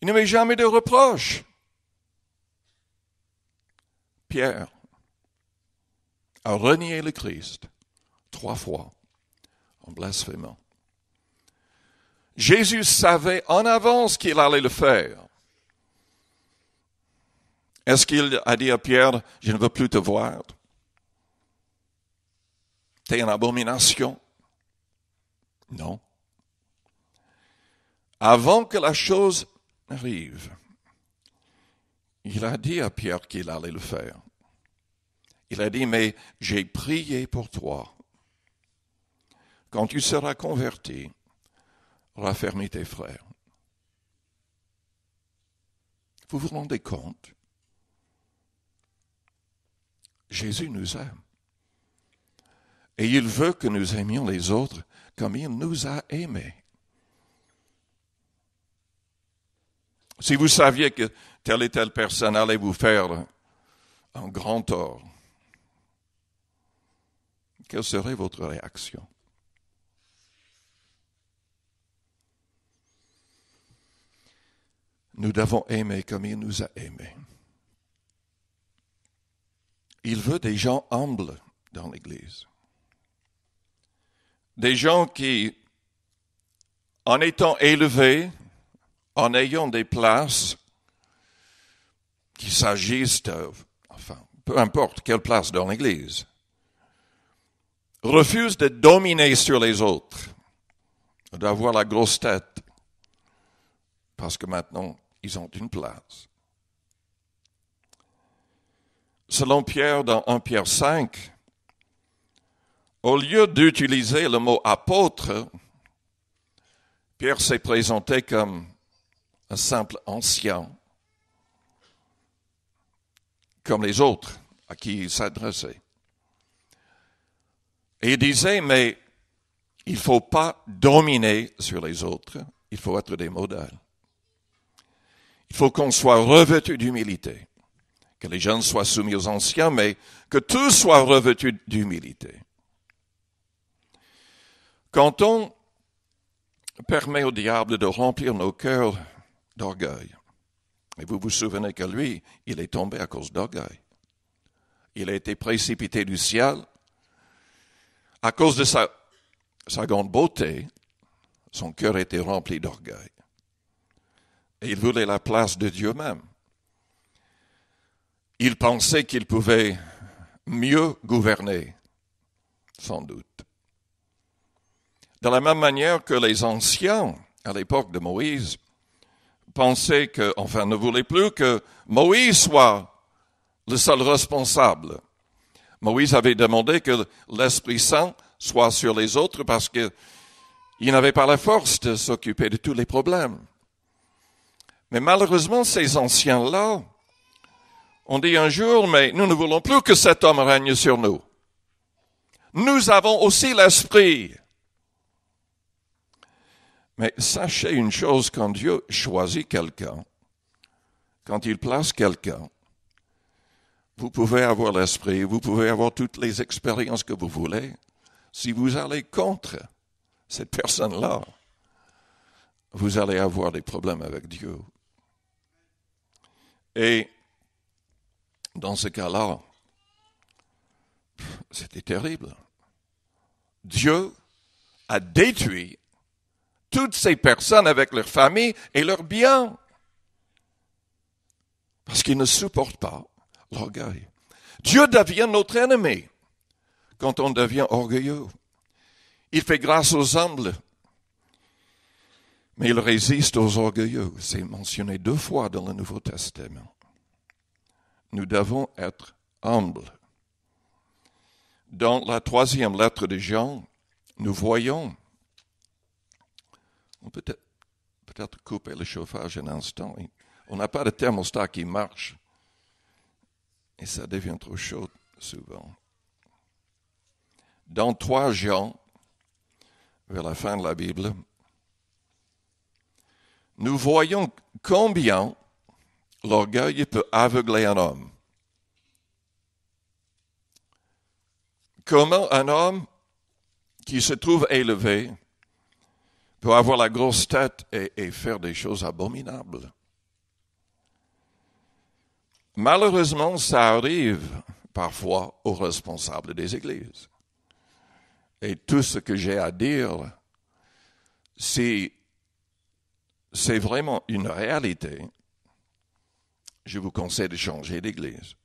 Il met jamais de reproche. Pierre a renié le Christ trois fois en blasphémant. Jésus savait en avance qu'il allait le faire. Est-ce qu'il a dit à Pierre, je ne veux plus te voir Tu es une abomination Non. Avant que la chose arrive, il a dit à Pierre qu'il allait le faire. Il a dit, mais j'ai prié pour toi. Quand tu seras converti, raffermis tes frères. Vous vous rendez compte Jésus nous aime. Et il veut que nous aimions les autres comme il nous a aimés. Si vous saviez que telle et telle personne allait vous faire un grand tort, quelle serait votre réaction Nous devons aimer comme il nous a aimés. Il veut des gens humbles dans l'Église. Des gens qui, en étant élevés, en ayant des places, qu'il s'agisse de, enfin, peu importe quelle place dans l'Église, refuse de dominer sur les autres, d'avoir la grosse tête, parce que maintenant, ils ont une place. Selon Pierre, dans 1 Pierre 5, au lieu d'utiliser le mot apôtre, Pierre s'est présenté comme un simple ancien, comme les autres à qui il s'adressait. Et il disait, mais il ne faut pas dominer sur les autres, il faut être des modèles. Il faut qu'on soit revêtu d'humilité, que les jeunes soient soumis aux anciens, mais que tout soit revêtus d'humilité. Quand on permet au diable de remplir nos cœurs d'orgueil. Et vous vous souvenez que lui, il est tombé à cause d'orgueil. Il a été précipité du ciel à cause de sa, sa grande beauté. Son cœur était rempli d'orgueil. Et il voulait la place de Dieu même. Il pensait qu'il pouvait mieux gouverner, sans doute. De la même manière que les anciens à l'époque de Moïse pensait que, enfin, ne voulait plus que Moïse soit le seul responsable. Moïse avait demandé que l'Esprit Saint soit sur les autres parce qu'il n'avait pas la force de s'occuper de tous les problèmes. Mais malheureusement, ces anciens-là ont dit un jour, mais nous ne voulons plus que cet homme règne sur nous. Nous avons aussi l'Esprit. Mais sachez une chose, quand Dieu choisit quelqu'un, quand il place quelqu'un, vous pouvez avoir l'esprit, vous pouvez avoir toutes les expériences que vous voulez. Si vous allez contre cette personne-là, vous allez avoir des problèmes avec Dieu. Et dans ce cas-là, c'était terrible. Dieu a détruit toutes ces personnes avec leurs familles et leurs biens. Parce qu'ils ne supportent pas l'orgueil. Dieu devient notre ennemi quand on devient orgueilleux. Il fait grâce aux humbles, mais il résiste aux orgueilleux. C'est mentionné deux fois dans le Nouveau Testament. Nous devons être humbles. Dans la troisième lettre de Jean, nous voyons on peut peut-être couper le chauffage un instant. On n'a pas de thermostat qui marche. Et ça devient trop chaud souvent. Dans 3 Jean, vers la fin de la Bible, nous voyons combien l'orgueil peut aveugler un homme. Comment un homme qui se trouve élevé peut avoir la grosse tête et, et faire des choses abominables. Malheureusement, ça arrive parfois aux responsables des églises. Et tout ce que j'ai à dire, si c'est vraiment une réalité, je vous conseille de changer d'église.